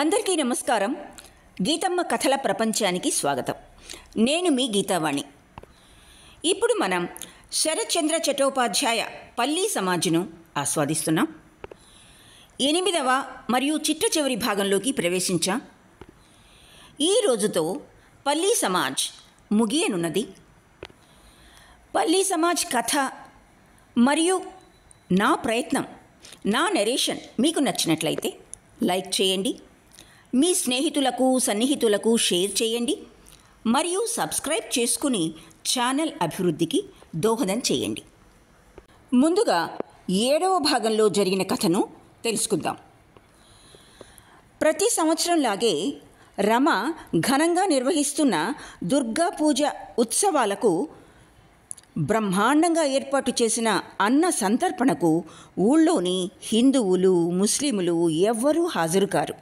అందరికీ నమస్కారం గీతమ్మ కథల ప్రపంచానికి స్వాగతం నేను మీ గీతావాణి ఇప్పుడు మనం శరత్చంద్ర చటోపాధ్యాయ పల్లీ సమాజ్ను ఆస్వాదిస్తున్నాం ఎనిమిదవ మరియు చిట్ట చివరి భాగంలోకి ప్రవేశించాం ఈ రోజుతో పల్లీ సమాజ్ ముగియనున్నది పల్లీ సమాజ్ కథ మరియు నా ప్రయత్నం నా నెరేషన్ మీకు నచ్చినట్లయితే లైక్ చేయండి మీ స్నేహితులకు సన్నిహితులకు షేర్ చేయండి మరియు సబ్స్క్రైబ్ చేసుకుని ఛానల్ అభివృద్ధికి దోహదం చేయండి ముందుగా ఏడవ భాగంలో జరిగిన కథను తెలుసుకుందాం ప్రతి సంవత్సరంలాగే రమ ఘనంగా నిర్వహిస్తున్న దుర్గా పూజ ఉత్సవాలకు బ్రహ్మాండంగా ఏర్పాటు చేసిన అన్న సంతర్పణకు ఊళ్ళోని హిందువులు ముస్లిములు ఎవ్వరూ హాజరు కారు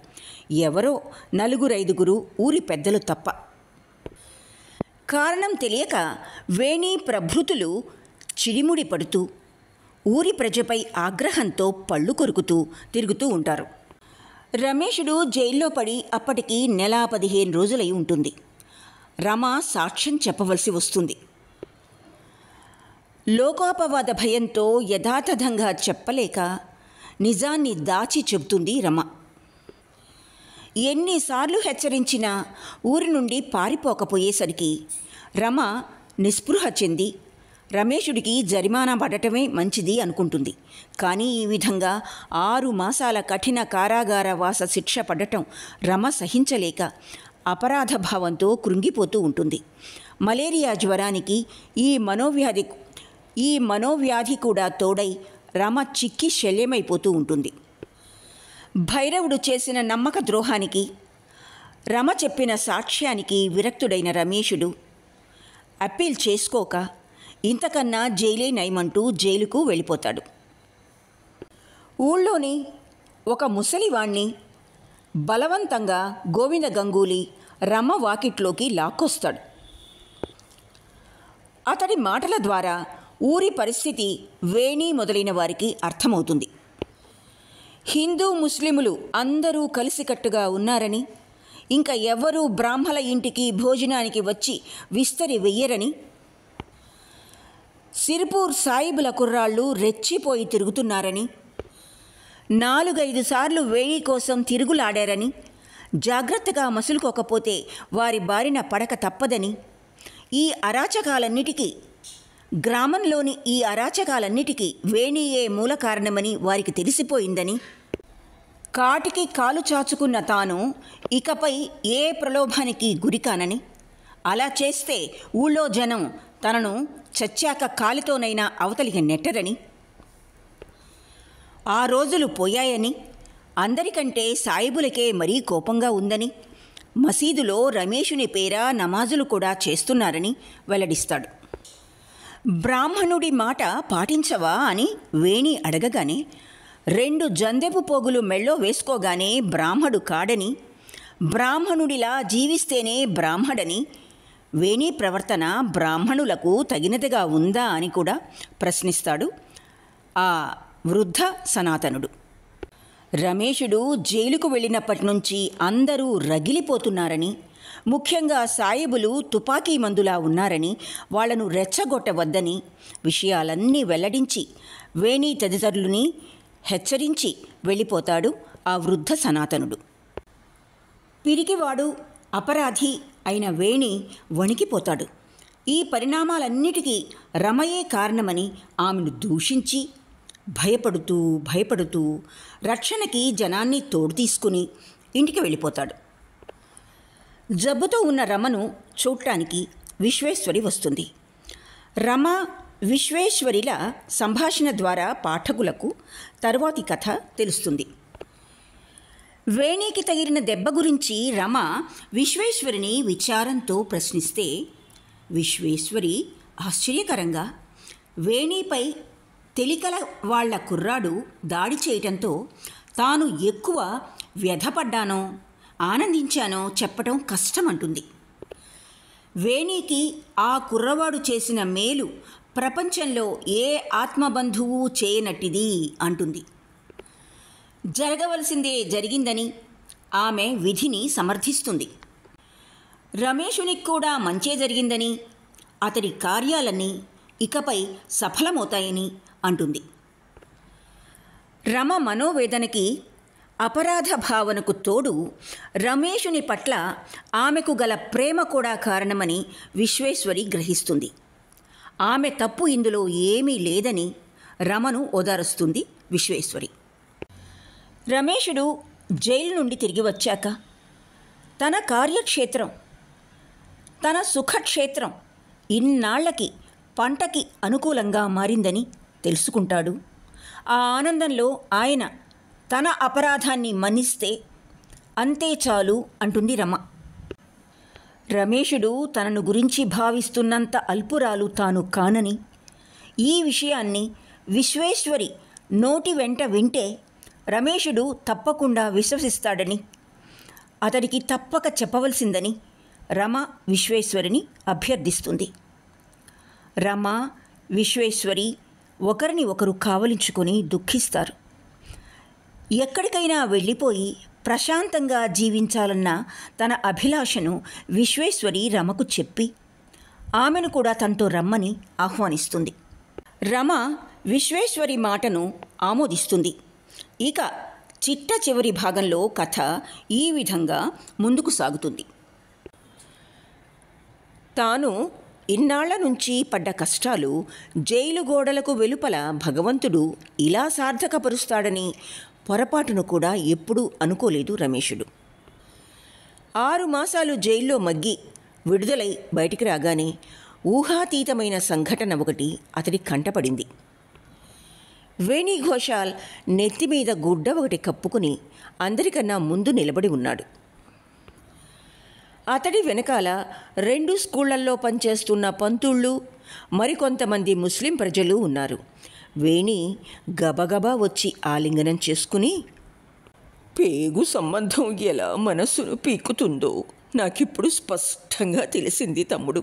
ఎవరో నలుగురైదుగురు ఊరి పెద్దలు తప్ప కారణం తెలియక వేణి ప్రభృతులు చిడిముడి పడుతూ ఊరి ప్రజపై ఆగ్రహంతో పళ్ళు కొరుకుతూ తిరుగుతూ ఉంటారు రమేషుడు జైల్లో పడి అప్పటికి నెల పదిహేను రోజులై ఉంటుంది రమ సాక్ష్యం చెప్పవలసి వస్తుంది లోకోపవాద భయంతో యథాతథంగా చెప్పలేక నిజాన్ని దాచి చెబుతుంది రమ ఎన్నిసార్లు హెచ్చరించినా ఊరి నుండి పారిపోకపోయేసరికి రమ నిస్పృహ చెంది రమేషుడికి జరిమానా పడటమే మంచిది అనుకుంటుంది కానీ ఈ విధంగా ఆరు మాసాల కఠిన కారాగార వాస శిక్ష పడటం రమ సహించలేక అపరాధ భావంతో కృంగిపోతూ ఉంటుంది మలేరియా జ్వరానికి ఈ మనోవ్యాధి ఈ మనోవ్యాధి కూడా తోడై రమ చిక్కి శల్యమైపోతూ ఉంటుంది భైరవుడు చేసిన నమ్మక ద్రోహానికి రమ చెప్పిన సాక్ష్యానికి విరక్తుడైన రమేషుడు అప్పీల్ చేసుకోక ఇంతకన్నా జైలే నయమంటూ జైలుకు వెళ్ళిపోతాడు ఊళ్ళోని ఒక ముసలివాణ్ణి బలవంతంగా గోవింద గంగూలీ రమ వాకిట్లోకి లాక్కొస్తాడు అతడి మాటల ద్వారా ఊరి పరిస్థితి వేణి మొదలైన వారికి అర్థమవుతుంది హిందూ ముస్లిములు అందరూ కలిసికట్టుగా ఉన్నారని ఇంకా ఎవరూ బ్రాహ్మల ఇంటికి భోజనానికి వచ్చి విస్తరి వెయ్యరని సిరిపూర్ సాయిబుల కుర్రాళ్ళు రెచ్చిపోయి తిరుగుతున్నారని నాలుగైదు సార్లు వేయి కోసం తిరుగులాడారని జాగ్రత్తగా మసులుకోకపోతే వారి బారిన పడక తప్పదని ఈ అరాచకాలన్నిటికీ గ్రామంలోని ఈ అరాచకాలన్నిటికీ వేణీయే మూల కారణమని వారికి తెలిసిపోయిందని కాటికి కాలు చాచుకున్న తాను ఇకపై ఏ ప్రలోభానికి గురికానని అలా చేస్తే ఊళ్ళో జనం తనను చచ్చాక కాలితోనైనా అవతలికి నెట్టరని ఆ రోజులు పోయాయని అందరికంటే సాయిబులకే మరీ కోపంగా ఉందని మసీదులో రమేషుని పేర నమాజులు కూడా చేస్తున్నారని వెల్లడిస్తాడు బ్రాహ్మణుడి మాట పాటించవా అని వేణి అడగగానే రెండు జందెపు పోగులు మెళ్ళో వేసుకోగానే బ్రాహ్మడు కాడని బ్రాహ్మణుడిలా జీవిస్తేనే బ్రాహ్మడని వేణి ప్రవర్తన బ్రాహ్మణులకు తగినదిగా ఉందా అని కూడా ప్రశ్నిస్తాడు ఆ వృద్ధ సనాతనుడు రమేషుడు జైలుకు వెళ్ళినప్పటి నుంచి అందరూ రగిలిపోతున్నారని ముఖ్యంగా సాయిబులు తుపాకీ మందులా ఉన్నారని వాళ్లను రెచ్చగొట్టవద్దని విషయాలన్నీ వెల్లడించి వేణి తదితరులని హెచ్చరించి వెళ్ళిపోతాడు ఆ వృద్ధ సనాతనుడు పిరికివాడు అపరాధి అయిన వేణి వణికిపోతాడు ఈ పరిణామాలన్నిటికీ రమయే కారణమని ఆమెను దూషించి భయపడుతూ భయపడుతూ రక్షణకి జనాన్ని తోడు తీసుకుని ఇంటికి వెళ్ళిపోతాడు జబ్బుతో ఉన్న రమను చూడటానికి విశ్వేశ్వరి వస్తుంది రమ విశ్వేశ్వరిల సంభాషణ ద్వారా పాఠకులకు తరువాతి కథ తెలుస్తుంది వేణికి తగిలిన దెబ్బ గురించి రమ విశ్వేశ్వరిని విచారంతో ప్రశ్నిస్తే విశ్వేశ్వరి ఆశ్చర్యకరంగా వేణిపై తెలికల వాళ్ల కుర్రాడు దాడి చేయటంతో తాను ఎక్కువ వ్యధపడ్డానో ఆనందించానో చెప్పటం కష్టమంటుంది వేణీకి ఆ కుర్రవాడు చేసిన మేలు ప్రపంచంలో ఏ ఆత్మబంధువు చేయనట్టిది అంటుంది జరగవలసిందే జరిగిందని ఆమె విధిని సమర్థిస్తుంది రమేషునికి కూడా మంచే జరిగిందని అతడి కార్యాలన్నీ ఇకపై సఫలమవుతాయని అంటుంది రమ మనోవేదనకి అపరాధ భావనకు తోడు రమేషుని పట్ల ఆమెకు గల ప్రేమ కూడా కారణమని విశ్వేశ్వరి గ్రహిస్తుంది ఆమె తప్పు ఇందులో ఏమీ లేదని రమను ఓదారుస్తుంది విశ్వేశ్వరి రమేషుడు జైలు నుండి తిరిగి వచ్చాక తన కార్యక్షేత్రం తన సుఖక్షేత్రం ఇన్నాళ్లకి పంటకి అనుకూలంగా మారిందని తెలుసుకుంటాడు ఆ ఆనందంలో ఆయన తన అపరాధాన్ని మన్నిస్తే అంతే చాలు అంటుంది రమ రమేషుడు తనను గురించి భావిస్తున్నంత అల్పురాలు తాను కానని ఈ విషయాన్ని విశ్వేశ్వరి నోటి వెంట వింటే రమేషుడు తప్పకుండా విశ్వసిస్తాడని అతడికి తప్పక చెప్పవలసిందని రమ విశ్వేశ్వరిని అభ్యర్థిస్తుంది రమ విశ్వేశ్వరి ఒకరిని ఒకరు కావలించుకొని దుఃఖిస్తారు ఎక్కడికైనా వెళ్ళిపోయి ప్రశాంతంగా జీవించాలన్న తన అభిలాషను విశ్వేశ్వరి రమకు చెప్పి ఆమెను కూడా తనతో రమ్మని ఆహ్వానిస్తుంది రమ విశ్వేశ్వరి మాటను ఆమోదిస్తుంది ఇక చిట్ట చివరి భాగంలో కథ ఈ విధంగా ముందుకు సాగుతుంది తాను ఇన్నాళ్ల నుంచి పడ్డ కష్టాలు జైలు గోడలకు వెలుపల భగవంతుడు ఇలా సార్థకపరుస్తాడని పొరపాటును కూడా ఎప్పుడూ అనుకోలేదు రమేషుడు ఆరు మాసాలు జైల్లో మగ్గి విడుదలై బయటికి రాగానే ఊహాతీతమైన సంఘటన ఒకటి అతడి కంటపడింది వేణి ఘోషాల్ నెత్తిమీద గుడ్డ ఒకటి కప్పుకుని అందరికన్నా ముందు నిలబడి ఉన్నాడు అతడి వెనకాల రెండు స్కూళ్లల్లో పనిచేస్తున్న పంతుళ్ళు మరికొంతమంది ముస్లిం ప్రజలు ఉన్నారు వేణి గబగబా వచ్చి ఆలింగనం చేసుకుని పేగు సంబంధం ఎలా మనస్సును పీకుతుందో నాకిప్పుడు స్పష్టంగా తెలిసింది తమ్ముడు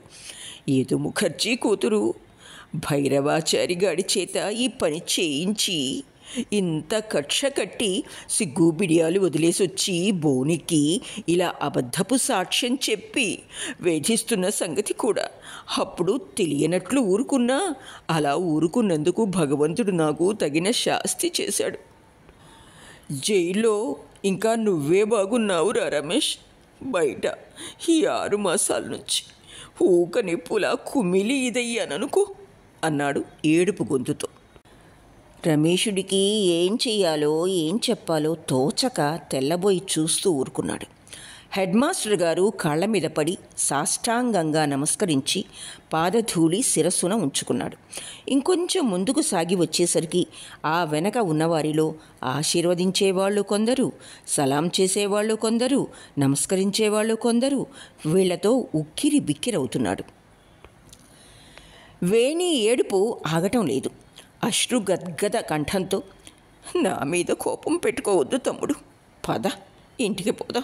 ఏదో ముఖర్జీ కూతురు భైరవాచారి గాడి చేత ఈ పని చేయించి ఇంత కక్ష కట్టి సిగ్గుబిడియాలు వచ్చి బోనికి ఇలా అబద్ధపు సాక్ష్యం చెప్పి వేధిస్తున్న సంగతి కూడా అప్పుడు తెలియనట్లు ఊరుకున్నా అలా ఊరుకున్నందుకు భగవంతుడు నాకు తగిన శాస్తి చేశాడు జైల్లో ఇంకా నువ్వే బాగున్నావురా రమేష్ బయట ఈ ఆరు మాసాల నుంచి ఊకని పులా కుమిలి ఇదయ్యాననుకో అన్నాడు ఏడుపు గొంతుతో రమేషుడికి ఏం చెయ్యాలో ఏం చెప్పాలో తోచక తెల్లబోయి చూస్తూ ఊరుకున్నాడు హెడ్ మాస్టర్ గారు కాళ్ల మీద పడి సాష్టాంగంగా నమస్కరించి పాదధూళి శిరస్సున ఉంచుకున్నాడు ఇంకొంచెం ముందుకు సాగి వచ్చేసరికి ఆ వెనక ఉన్నవారిలో ఆశీర్వదించేవాళ్ళు కొందరు సలాం చేసేవాళ్ళు కొందరు నమస్కరించేవాళ్ళు కొందరు వీళ్లతో ఉక్కిరి బిక్కిరవుతున్నాడు వేణి ఏడుపు ఆగటం లేదు గద్గద కంఠంతో నా మీద కోపం పెట్టుకోవద్దు తమ్ముడు పద ఇంటికి పోదా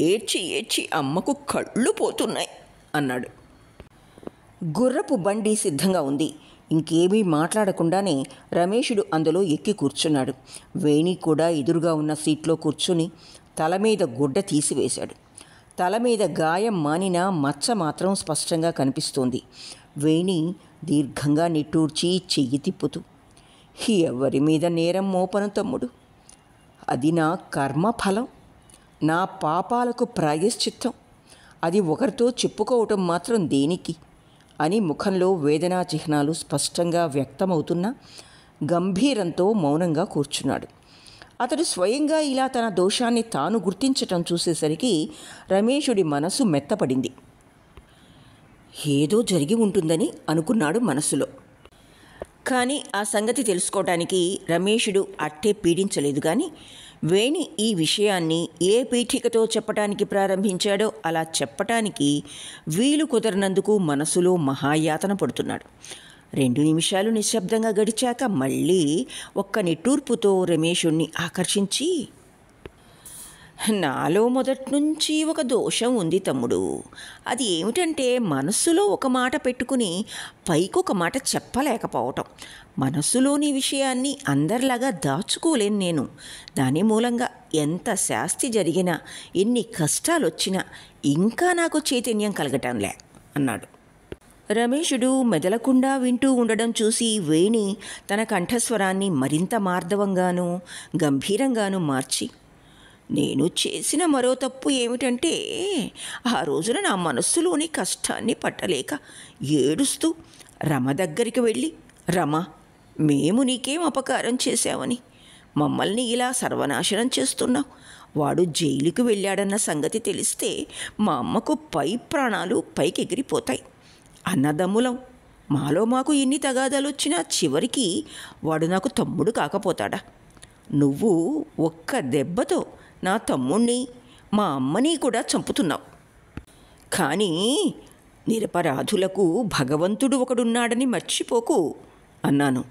ఏడ్చి ఏడ్చి అమ్మకు కళ్ళు పోతున్నాయి అన్నాడు గుర్రపు బండి సిద్ధంగా ఉంది ఇంకేమీ మాట్లాడకుండానే రమేషుడు అందులో ఎక్కి కూర్చున్నాడు వేణి కూడా ఎదురుగా ఉన్న సీట్లో కూర్చుని తల మీద గుడ్డ తీసివేశాడు తల మీద గాయం మానినా మచ్చ మాత్రం స్పష్టంగా కనిపిస్తోంది వేణి దీర్ఘంగా నిట్టూర్చి చెయ్యి తిప్పుతూ ఎవరి మీద నేరం మోపను తమ్ముడు అది నా కర్మఫలం నా పాపాలకు ప్రాయశ్చిత్తం అది ఒకరితో చెప్పుకోవటం మాత్రం దేనికి అని ముఖంలో వేదనా చిహ్నాలు స్పష్టంగా వ్యక్తమవుతున్న గంభీరంతో మౌనంగా కూర్చున్నాడు అతడు స్వయంగా ఇలా తన దోషాన్ని తాను గుర్తించటం చూసేసరికి రమేషుడి మనసు మెత్తపడింది ఏదో జరిగి ఉంటుందని అనుకున్నాడు మనసులో కానీ ఆ సంగతి తెలుసుకోవటానికి రమేషుడు అట్టే పీడించలేదు కానీ వేణి ఈ విషయాన్ని ఏ పీఠికతో చెప్పటానికి ప్రారంభించాడో అలా చెప్పటానికి వీలు కుదరనందుకు మనసులో మహాయాతన పడుతున్నాడు రెండు నిమిషాలు నిశ్శబ్దంగా గడిచాక మళ్ళీ ఒక్క నిట్టూర్పుతో రమేషుణ్ణి ఆకర్షించి నాలో మొదట్నుంచి ఒక దోషం ఉంది తమ్ముడు అది ఏమిటంటే మనస్సులో ఒక మాట పెట్టుకుని పైకి ఒక మాట చెప్పలేకపోవటం మనస్సులోని విషయాన్ని అందరిలాగా దాచుకోలేను నేను దాని మూలంగా ఎంత శాస్తి జరిగినా ఎన్ని కష్టాలు వచ్చినా ఇంకా నాకు చైతన్యం కలగటంలే అన్నాడు రమేషుడు మెదలకుండా వింటూ ఉండడం చూసి వేణి తన కంఠస్వరాన్ని మరింత మార్ధవంగానూ గంభీరంగానూ మార్చి నేను చేసిన మరో తప్పు ఏమిటంటే ఆ రోజున నా మనస్సులోని కష్టాన్ని పట్టలేక ఏడుస్తూ రమ దగ్గరికి వెళ్ళి రమ మేము నీకేం అపకారం చేశామని మమ్మల్ని ఇలా సర్వనాశనం చేస్తున్నావు వాడు జైలుకు వెళ్ళాడన్న సంగతి తెలిస్తే మా అమ్మకు పై ప్రాణాలు పైకి ఎగిరిపోతాయి అన్నదమ్ములం మాలో మాకు ఎన్ని తగాదాలు వచ్చినా చివరికి వాడు నాకు తమ్ముడు కాకపోతాడా నువ్వు ఒక్క దెబ్బతో నా తమ్ముణ్ణి మా అమ్మని కూడా చంపుతున్నావు కానీ నిరపరాధులకు భగవంతుడు ఒకడున్నాడని మర్చిపోకు అన్నాను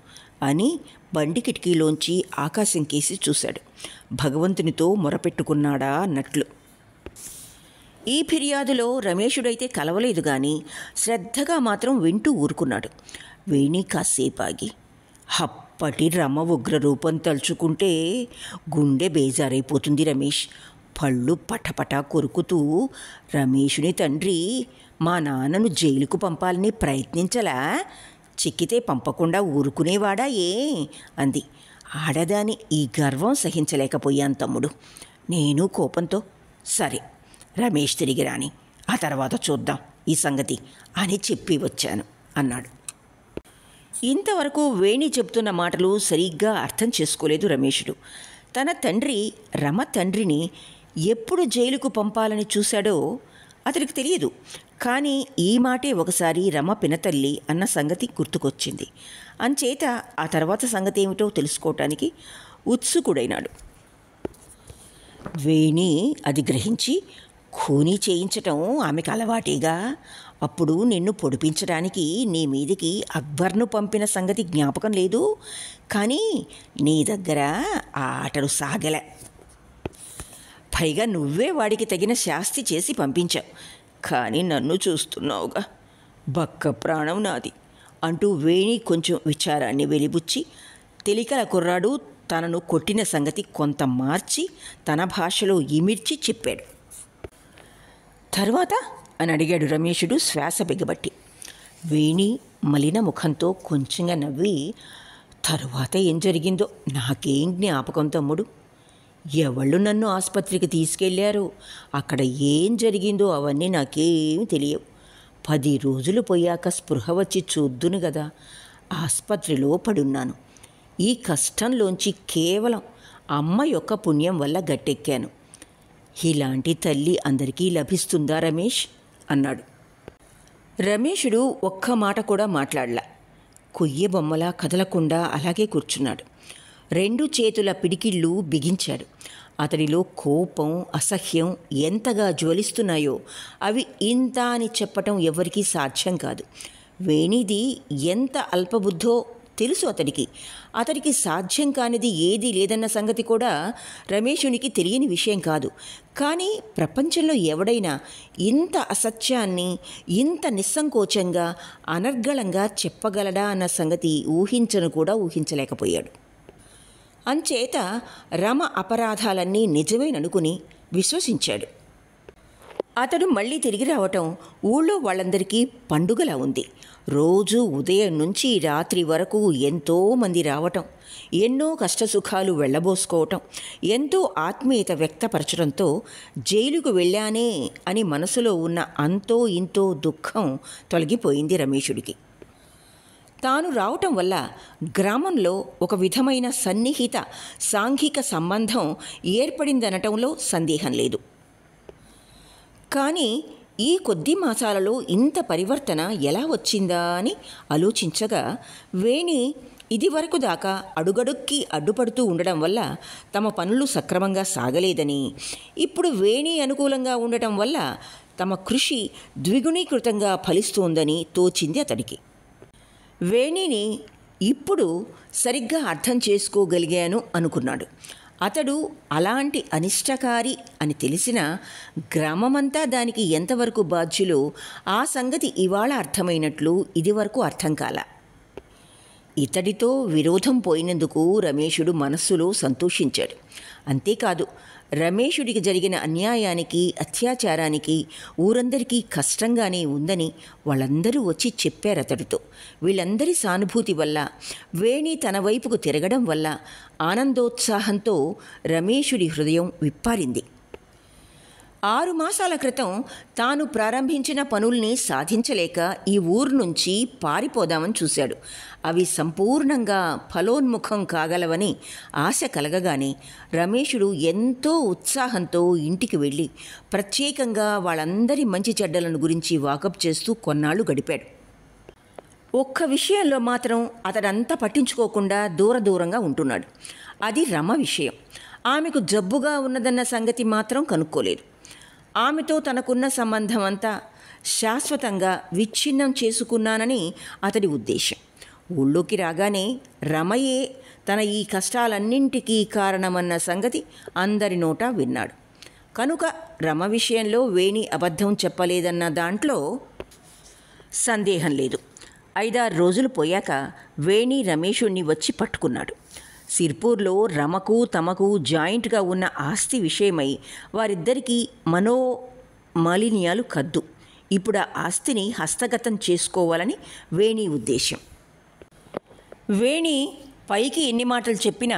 అని బండి కిటికీలోంచి ఆకాశం కేసి చూశాడు భగవంతునితో మొరపెట్టుకున్నాడా అన్నట్లు ఈ ఫిర్యాదులో రమేషుడైతే కలవలేదు కానీ శ్రద్ధగా మాత్రం వింటూ ఊరుకున్నాడు వేణి కాసేపాగి హప్ అప్పటి రమ ఉగ్రరూపం తలుచుకుంటే గుండె బేజారైపోతుంది రమేష్ పళ్ళు పటపటా కొరుకుతూ రమేషుని తండ్రి మా నాన్నను జైలుకు పంపాలని ప్రయత్నించలా చిక్కితే పంపకుండా ఊరుకునేవాడా ఏ అంది ఆడదాని ఈ గర్వం సహించలేకపోయాను తమ్ముడు నేను కోపంతో సరే రమేష్ తిరిగి రాని ఆ తర్వాత చూద్దాం ఈ సంగతి అని చెప్పి వచ్చాను అన్నాడు ఇంతవరకు వేణి చెప్తున్న మాటలు సరిగ్గా అర్థం చేసుకోలేదు రమేషుడు తన తండ్రి రమ తండ్రిని ఎప్పుడు జైలుకు పంపాలని చూశాడో అతనికి తెలియదు కానీ ఈ మాటే ఒకసారి రమ పినతల్లి అన్న సంగతి గుర్తుకొచ్చింది అంచేత ఆ తర్వాత సంగతి ఏమిటో తెలుసుకోవటానికి ఉత్సుకుడైనాడు వేణి అది గ్రహించి ఖూనీ చేయించటం ఆమెకు అలవాటేగా అప్పుడు నిన్ను పొడిపించడానికి నీ మీదికి అక్బర్ను పంపిన సంగతి జ్ఞాపకం లేదు కానీ నీ దగ్గర ఆ ఆటలు సాగలే పైగా నువ్వే వాడికి తగిన శాస్తి చేసి పంపించావు కానీ నన్ను చూస్తున్నావుగా బక్క ప్రాణం నాది అంటూ వేణి కొంచెం విచారాన్ని వెలిబుచ్చి తెలికల కుర్రాడు తనను కొట్టిన సంగతి కొంత మార్చి తన భాషలో ఇమిడ్చి చెప్పాడు తర్వాత అని అడిగాడు రమేషుడు శ్వాస బిగబట్టి వేణి మలిన ముఖంతో కొంచెంగా నవ్వి తరువాత ఏం జరిగిందో నాకేం జ్ఞాపకం తమ్ముడు ఎవళ్ళు నన్ను ఆసుపత్రికి తీసుకెళ్లారు అక్కడ ఏం జరిగిందో అవన్నీ నాకేమి తెలియవు పది రోజులు పోయాక స్పృహ వచ్చి చూద్దును కదా ఆసుపత్రిలో పడున్నాను ఈ కష్టంలోంచి కేవలం అమ్మ యొక్క పుణ్యం వల్ల గట్టెక్కాను ఇలాంటి తల్లి అందరికీ లభిస్తుందా రమేష్ అన్నాడు రమేషుడు ఒక్క మాట కూడా మాట్లాడలా కొయ్య బొమ్మలా కదలకుండా అలాగే కూర్చున్నాడు రెండు చేతుల పిడికిళ్ళు బిగించాడు అతనిలో కోపం అసహ్యం ఎంతగా జ్వలిస్తున్నాయో అవి ఇంత అని చెప్పటం ఎవరికీ సాధ్యం కాదు వేణిది ఎంత అల్పబుద్ధో తెలుసు అతడికి అతడికి సాధ్యం కానిది ఏదీ లేదన్న సంగతి కూడా రమేషునికి తెలియని విషయం కాదు కానీ ప్రపంచంలో ఎవడైనా ఇంత అసత్యాన్ని ఇంత నిస్సంకోచంగా అనర్గళంగా చెప్పగలడా అన్న సంగతి ఊహించను కూడా ఊహించలేకపోయాడు అంచేత రమ అపరాధాలన్నీ నిజమేననుకుని విశ్వసించాడు అతడు మళ్ళీ తిరిగి రావటం ఊళ్ళో వాళ్ళందరికీ పండుగలా ఉంది రోజు ఉదయం నుంచి రాత్రి వరకు ఎంతోమంది రావటం ఎన్నో కష్టసుఖాలు వెళ్ళబోసుకోవటం ఎంతో ఆత్మీయత వ్యక్తపరచడంతో జైలుకు వెళ్ళానే అని మనసులో ఉన్న అంతో ఇంతో దుఃఖం తొలగిపోయింది రమేషుడికి తాను రావటం వల్ల గ్రామంలో ఒక విధమైన సన్నిహిత సాంఘిక సంబంధం ఏర్పడిందనటంలో సందేహం లేదు కానీ ఈ కొద్ది మాసాలలో ఇంత పరివర్తన ఎలా వచ్చిందా అని ఆలోచించగా వేణి ఇదివరకు దాకా అడుగడుక్కి అడ్డుపడుతూ ఉండడం వల్ల తమ పనులు సక్రమంగా సాగలేదని ఇప్పుడు వేణి అనుకూలంగా ఉండటం వల్ల తమ కృషి ద్విగుణీకృతంగా ఫలిస్తోందని తోచింది అతడికి వేణిని ఇప్పుడు సరిగ్గా అర్థం చేసుకోగలిగాను అనుకున్నాడు అతడు అలాంటి అనిష్టకారి అని తెలిసిన గ్రామమంతా దానికి ఎంతవరకు బాధ్యులో ఆ సంగతి ఇవాళ అర్థమైనట్లు ఇదివరకు అర్థం కాల ఇతడితో విరోధం పోయినందుకు రమేషుడు మనస్సులో సంతోషించాడు అంతేకాదు రమేషుడికి జరిగిన అన్యాయానికి అత్యాచారానికి ఊరందరికీ కష్టంగానే ఉందని వాళ్ళందరూ వచ్చి చెప్పారు అతడితో వీళ్ళందరి సానుభూతి వల్ల వేణి తన వైపుకు తిరగడం వల్ల ఆనందోత్సాహంతో రమేషుడి హృదయం విప్పారింది ఆరు మాసాల క్రితం తాను ప్రారంభించిన పనుల్ని సాధించలేక ఈ ఊరు నుంచి పారిపోదామని చూశాడు అవి సంపూర్ణంగా ఫలోన్ముఖం కాగలవని ఆశ కలగగానే రమేషుడు ఎంతో ఉత్సాహంతో ఇంటికి వెళ్ళి ప్రత్యేకంగా వాళ్ళందరి మంచి చెడ్డలను గురించి వాకప్ చేస్తూ కొన్నాళ్ళు గడిపాడు ఒక్క విషయంలో మాత్రం అతడంతా పట్టించుకోకుండా దూర దూరంగా ఉంటున్నాడు అది రమ విషయం ఆమెకు జబ్బుగా ఉన్నదన్న సంగతి మాత్రం కనుక్కోలేదు ఆమెతో తనకున్న సంబంధం అంతా శాశ్వతంగా విచ్ఛిన్నం చేసుకున్నానని అతడి ఉద్దేశం ఊళ్ళోకి రాగానే రమయే తన ఈ కష్టాలన్నింటికీ కారణమన్న సంగతి అందరి నోట విన్నాడు కనుక రమ విషయంలో వేణి అబద్ధం చెప్పలేదన్న దాంట్లో సందేహం లేదు ఐదారు రోజులు పోయాక వేణి రమేషుణ్ణి వచ్చి పట్టుకున్నాడు సిర్పూర్లో రమకు తమకు జాయింట్గా ఉన్న ఆస్తి విషయమై వారిద్దరికీ మనో మాలిన్యాలు కద్దు ఇప్పుడు ఆ ఆస్తిని హస్తగతం చేసుకోవాలని వేణి ఉద్దేశం వేణి పైకి ఎన్ని మాటలు చెప్పినా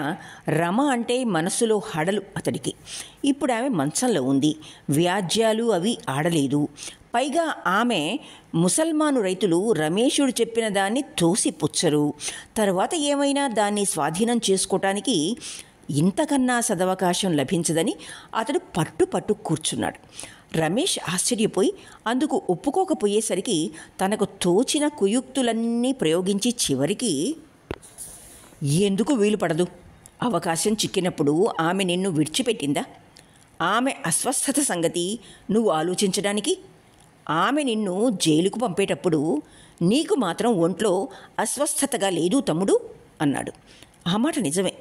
రమ అంటే మనసులో హడలు అతడికి ఇప్పుడు ఆమె మంచంలో ఉంది వ్యాజ్యాలు అవి ఆడలేదు పైగా ఆమె ముసల్మాను రైతులు రమేషుడు చెప్పిన దాన్ని తోసిపుచ్చరు తర్వాత ఏమైనా దాన్ని స్వాధీనం చేసుకోవటానికి ఇంతకన్నా సదవకాశం లభించదని అతడు పట్టు పట్టు కూర్చున్నాడు రమేష్ ఆశ్చర్యపోయి అందుకు ఒప్పుకోకపోయేసరికి తనకు తోచిన కుయుక్తులన్నీ ప్రయోగించి చివరికి ఎందుకు వీలు పడదు అవకాశం చిక్కినప్పుడు ఆమె నిన్ను విడిచిపెట్టిందా ఆమె అస్వస్థత సంగతి నువ్వు ఆలోచించడానికి ఆమె నిన్ను జైలుకు పంపేటప్పుడు నీకు మాత్రం ఒంట్లో అస్వస్థతగా లేదు తమ్ముడు అన్నాడు ఆ మాట నిజమే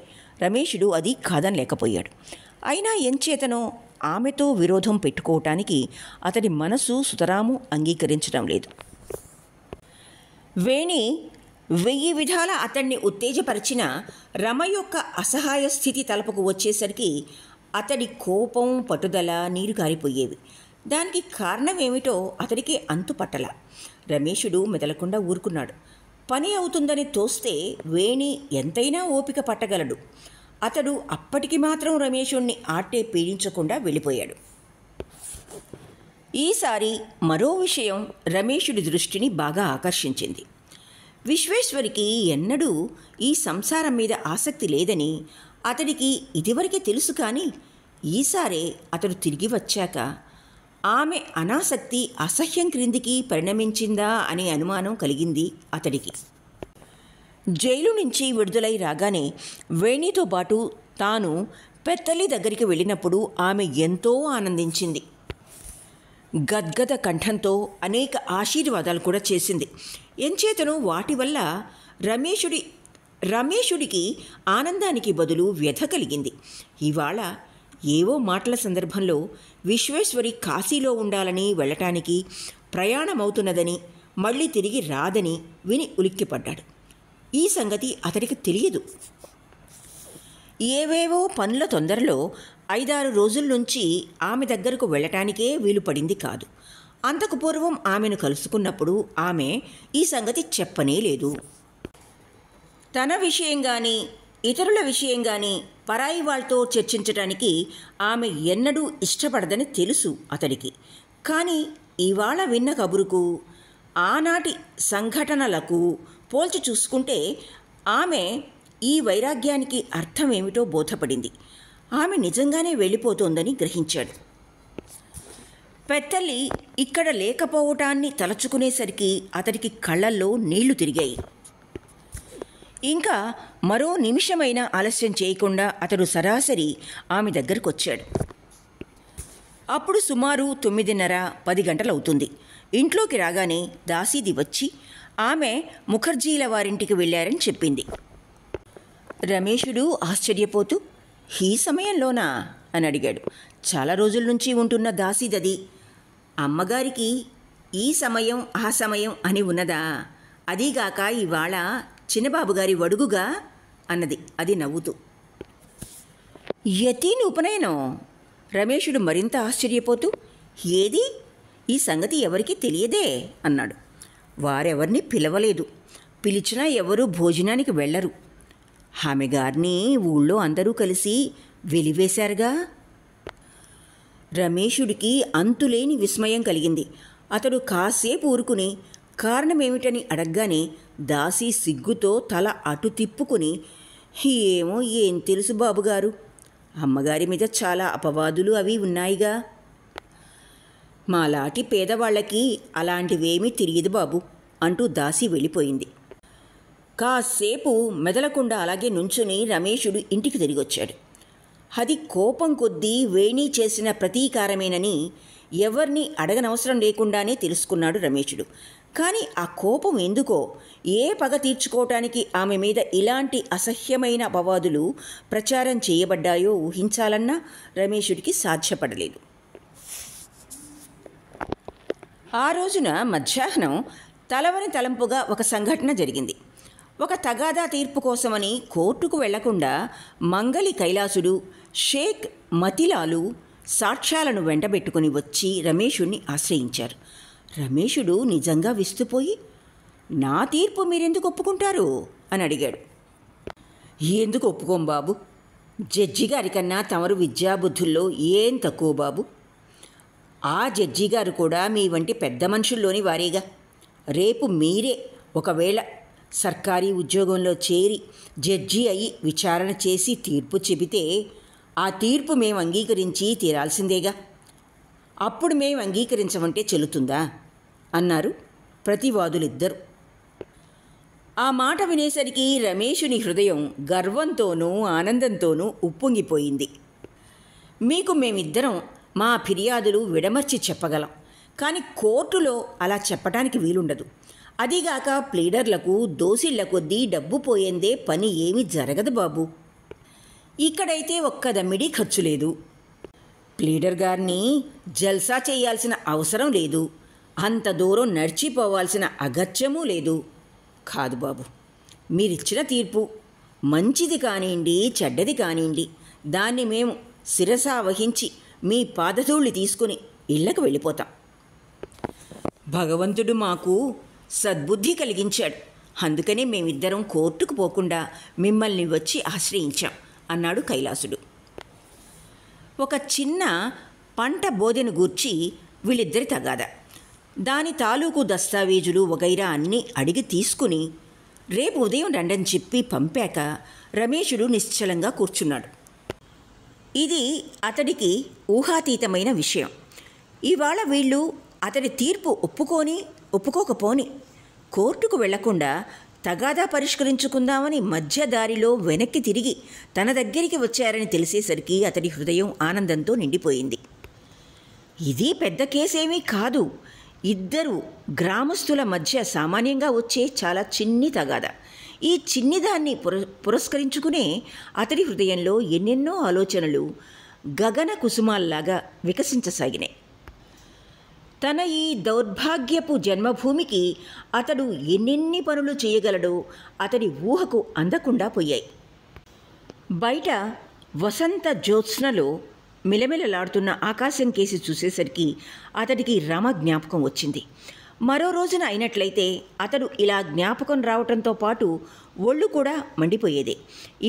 రమేషుడు అది కాదనలేకపోయాడు అయినా ఎంచేతనో ఆమెతో విరోధం పెట్టుకోవటానికి అతడి మనసు సుతరాము అంగీకరించడం లేదు వేణి వెయ్యి విధాల అతన్ని ఉత్తేజపరిచిన రమ యొక్క అసహాయ స్థితి తలపకు వచ్చేసరికి అతడి కోపం పట్టుదల నీరు కారిపోయేవి దానికి కారణం ఏమిటో అతడికి అంతుపట్టల రమేషుడు మెదలకుండా ఊరుకున్నాడు పని అవుతుందని తోస్తే వేణి ఎంతైనా ఓపిక పట్టగలడు అతడు అప్పటికి మాత్రం రమేషుణ్ణి ఆటే పీడించకుండా వెళ్ళిపోయాడు ఈసారి మరో విషయం రమేషుడి దృష్టిని బాగా ఆకర్షించింది విశ్వేశ్వరికి ఎన్నడూ ఈ సంసారం మీద ఆసక్తి లేదని అతడికి ఇదివరకే తెలుసు కానీ ఈసారే అతడు తిరిగి వచ్చాక ఆమె అనాసక్తి అసహ్యం క్రిందికి పరిణమించిందా అనే అనుమానం కలిగింది అతడికి జైలు నుంచి విడుదలై రాగానే వేణితో పాటు తాను పెత్తలి దగ్గరికి వెళ్ళినప్పుడు ఆమె ఎంతో ఆనందించింది గద్గద కంఠంతో అనేక ఆశీర్వాదాలు కూడా చేసింది ఎంచేతను వాటి వల్ల రమేషుడి రమేషుడికి ఆనందానికి బదులు వ్యధ కలిగింది ఇవాళ ఏవో మాటల సందర్భంలో విశ్వేశ్వరి కాశీలో ఉండాలని వెళ్ళటానికి ప్రయాణమవుతున్నదని మళ్ళీ తిరిగి రాదని విని ఉలిక్కిపడ్డాడు ఈ సంగతి అతడికి తెలియదు ఏవేవో పనుల తొందరలో ఐదారు రోజుల నుంచి ఆమె దగ్గరకు వెళ్ళటానికే వీలు పడింది కాదు అంతకు పూర్వం ఆమెను కలుసుకున్నప్పుడు ఆమె ఈ సంగతి చెప్పనే లేదు తన విషయం కానీ ఇతరుల విషయం కానీ పరాయి వాళ్ళతో చర్చించటానికి ఆమె ఎన్నడూ ఇష్టపడదని తెలుసు అతడికి కానీ ఇవాళ విన్న కబురుకు ఆనాటి సంఘటనలకు పోల్చి చూసుకుంటే ఆమె ఈ వైరాగ్యానికి అర్థమేమిటో బోధపడింది ఆమె నిజంగానే వెళ్ళిపోతోందని గ్రహించాడు పెత్తల్లి ఇక్కడ లేకపోవటాన్ని తలచుకునేసరికి అతడికి కళ్ళల్లో నీళ్లు తిరిగాయి ఇంకా మరో నిమిషమైనా ఆలస్యం చేయకుండా అతడు సరాసరి ఆమె వచ్చాడు అప్పుడు సుమారు తొమ్మిదిన్నర పది గంటలవుతుంది ఇంట్లోకి రాగానే దాసీది వచ్చి ఆమె ముఖర్జీల వారింటికి వెళ్ళారని చెప్పింది రమేషుడు ఆశ్చర్యపోతూ ఈ సమయంలోనా అని అడిగాడు చాలా రోజుల నుంచి ఉంటున్న దాసీదది అమ్మగారికి ఈ సమయం ఆ సమయం అని ఉన్నదా అదీగాక ఇవాళ చిన్నబాబుగారి వడుగుగా అన్నది అది నవ్వుతూ యతీని ఉపనయనం రమేషుడు మరింత ఆశ్చర్యపోతూ ఏది ఈ సంగతి ఎవరికీ తెలియదే అన్నాడు వారెవరిని పిలవలేదు పిలిచినా ఎవరూ భోజనానికి వెళ్ళరు ఆమె గారిని ఊళ్ళో అందరూ కలిసి వెలివేశారుగా రమేషుడికి అంతులేని విస్మయం కలిగింది అతడు కాసేపు ఊరుకుని కారణమేమిటని అడగ్గానే దాసి సిగ్గుతో తల అటు తిప్పుకుని ఏమో ఏం తెలుసు బాబుగారు అమ్మగారి మీద చాలా అపవాదులు అవి ఉన్నాయిగా మాలాటి పేదవాళ్ళకి అలాంటివేమీ తిరిగిదు బాబు అంటూ దాసి వెళ్ళిపోయింది కాసేపు మెదలకుండా అలాగే నుంచుని రమేషుడు ఇంటికి తిరిగొచ్చాడు అది కోపం కొద్దీ వేణి చేసిన ప్రతీకారమేనని ఎవరిని అడగనవసరం లేకుండానే తెలుసుకున్నాడు రమేషుడు కానీ ఆ కోపం ఎందుకో ఏ పగ తీర్చుకోవటానికి ఆమె మీద ఇలాంటి అసహ్యమైన అపవాదులు ప్రచారం చేయబడ్డాయో ఊహించాలన్నా రమేషుడికి సాధ్యపడలేదు ఆ రోజున మధ్యాహ్నం తలవని తలంపుగా ఒక సంఘటన జరిగింది ఒక తగాదా తీర్పు కోసమని కోర్టుకు వెళ్లకుండా మంగలి కైలాసుడు షేక్ మతిలాలు సాక్ష్యాలను వెంటబెట్టుకుని వచ్చి రమేషుణ్ణి ఆశ్రయించారు రమేషుడు నిజంగా విస్తుపోయి నా తీర్పు మీరెందుకు ఒప్పుకుంటారు అని అడిగాడు ఎందుకు ఒప్పుకోం బాబు జడ్జి కన్నా తమరు విద్యాబుద్ధుల్లో ఏం తక్కువ బాబు ఆ జడ్జి గారు కూడా మీ వంటి పెద్ద మనుషుల్లోని వారేగా రేపు మీరే ఒకవేళ సర్కారీ ఉద్యోగంలో చేరి జడ్జి అయి విచారణ చేసి తీర్పు చెబితే ఆ తీర్పు మేము అంగీకరించి తీరాల్సిందేగా అప్పుడు మేము అంగీకరించమంటే చెల్లుతుందా అన్నారు ప్రతివాదులిద్దరు ఆ మాట వినేసరికి రమేషుని హృదయం గర్వంతోనూ ఆనందంతోనూ ఉప్పొంగిపోయింది మీకు మేమిద్దరం మా ఫిర్యాదులు విడమర్చి చెప్పగలం కానీ కోర్టులో అలా చెప్పటానికి వీలుండదు అదిగాక ప్లీడర్లకు దోసిళ్ల కొద్దీ డబ్బు పోయేందే పని ఏమీ జరగదు బాబు ఇక్కడైతే ఒక్క దమ్మిడీ ఖర్చు లేదు ప్లీడర్ గారిని జల్సా చేయాల్సిన అవసరం లేదు అంత దూరం నడిచిపోవాల్సిన అగత్యమూ లేదు కాదు బాబు మీరిచ్చిన తీర్పు మంచిది కానివ్వండి చెడ్డది కానివ్వండి దాన్ని మేము శిరసా వహించి మీ పాదధూళ్ళు తీసుకుని ఇళ్ళకు వెళ్ళిపోతాం భగవంతుడు మాకు సద్బుద్ధి కలిగించాడు అందుకనే మేమిద్దరం కోర్టుకు పోకుండా మిమ్మల్ని వచ్చి ఆశ్రయించాం అన్నాడు కైలాసుడు ఒక చిన్న పంట బోధన గూర్చి వీళ్ళిద్దరి తగాదా దాని తాలూకు దస్తావేజులు వగైరా అన్నీ అడిగి తీసుకుని రేపు ఉదయం రండని చెప్పి పంపాక రమేషుడు నిశ్చలంగా కూర్చున్నాడు ఇది అతడికి ఊహాతీతమైన విషయం ఇవాళ వీళ్ళు అతడి తీర్పు ఒప్పుకొని ఒప్పుకోకపోని కోర్టుకు వెళ్లకుండా తగాదా పరిష్కరించుకుందామని మధ్యదారిలో వెనక్కి తిరిగి తన దగ్గరికి వచ్చారని తెలిసేసరికి అతడి హృదయం ఆనందంతో నిండిపోయింది ఇది పెద్ద కేసేమీ కాదు ఇద్దరు గ్రామస్తుల మధ్య సామాన్యంగా వచ్చే చాలా చిన్ని తగాద ఈ చిన్నిదాన్ని పుర పురస్కరించుకునే అతడి హృదయంలో ఎన్నెన్నో ఆలోచనలు గగన కుసుమాల్లాగా వికసించసాగినాయి తన ఈ దౌర్భాగ్యపు జన్మభూమికి అతడు ఎన్నెన్ని పనులు చేయగలడో అతడి ఊహకు అందకుండా పోయాయి బయట వసంత జ్యోత్స్నలో మిలమిలలాడుతున్న ఆకాశం కేసి చూసేసరికి అతడికి రమ జ్ఞాపకం వచ్చింది మరో రోజున అయినట్లయితే అతడు ఇలా జ్ఞాపకం రావటంతో పాటు ఒళ్ళు కూడా మండిపోయేది